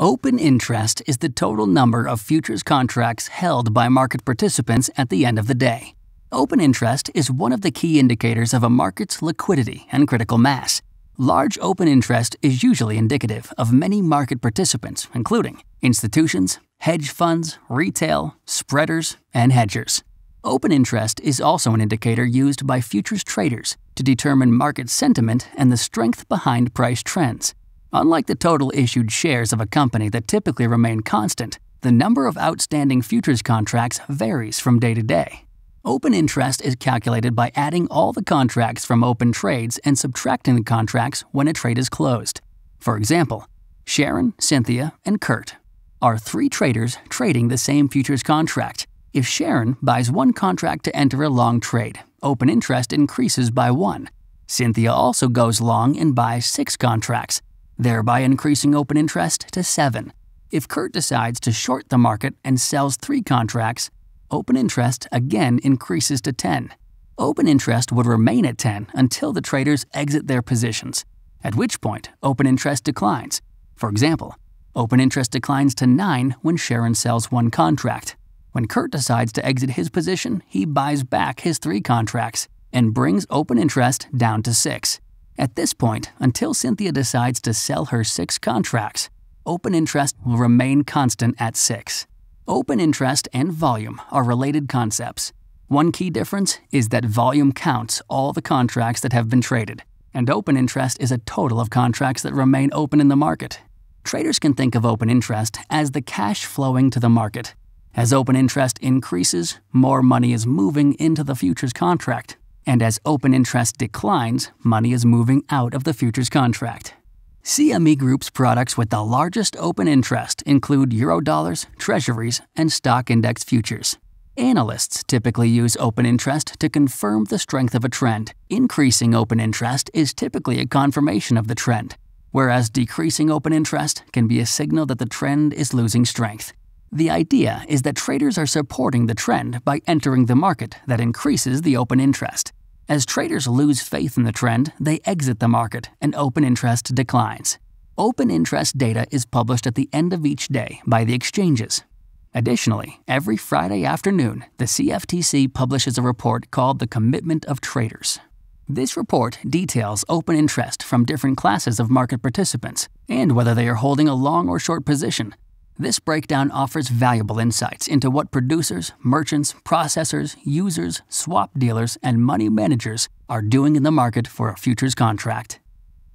Open interest is the total number of futures contracts held by market participants at the end of the day. Open interest is one of the key indicators of a market's liquidity and critical mass. Large open interest is usually indicative of many market participants, including institutions, hedge funds, retail, spreaders, and hedgers. Open interest is also an indicator used by futures traders to determine market sentiment and the strength behind price trends. Unlike the total issued shares of a company that typically remain constant, the number of outstanding futures contracts varies from day to day. Open interest is calculated by adding all the contracts from open trades and subtracting the contracts when a trade is closed. For example, Sharon, Cynthia, and Kurt are three traders trading the same futures contract. If Sharon buys one contract to enter a long trade, open interest increases by one. Cynthia also goes long and buys six contracts, thereby increasing open interest to seven. If Kurt decides to short the market and sells three contracts, open interest again increases to 10. Open interest would remain at 10 until the traders exit their positions, at which point open interest declines. For example, open interest declines to 9 when Sharon sells one contract. When Kurt decides to exit his position, he buys back his three contracts and brings open interest down to 6. At this point, until Cynthia decides to sell her six contracts, open interest will remain constant at six. Open interest and volume are related concepts. One key difference is that volume counts all the contracts that have been traded, and open interest is a total of contracts that remain open in the market. Traders can think of open interest as the cash flowing to the market. As open interest increases, more money is moving into the futures contract, and as open interest declines, money is moving out of the futures contract. CME Group's products with the largest open interest include Eurodollars, Treasuries, and stock index futures. Analysts typically use open interest to confirm the strength of a trend. Increasing open interest is typically a confirmation of the trend, whereas decreasing open interest can be a signal that the trend is losing strength. The idea is that traders are supporting the trend by entering the market that increases the open interest. As traders lose faith in the trend, they exit the market and open interest declines. Open interest data is published at the end of each day by the exchanges. Additionally, every Friday afternoon, the CFTC publishes a report called the Commitment of Traders. This report details open interest from different classes of market participants and whether they are holding a long or short position, this breakdown offers valuable insights into what producers, merchants, processors, users, swap dealers, and money managers are doing in the market for a futures contract.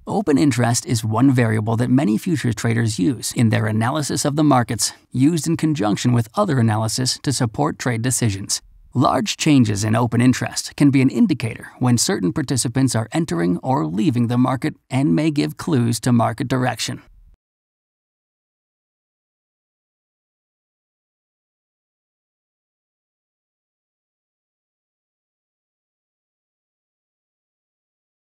Open interest is one variable that many futures traders use in their analysis of the markets, used in conjunction with other analysis to support trade decisions. Large changes in open interest can be an indicator when certain participants are entering or leaving the market and may give clues to market direction.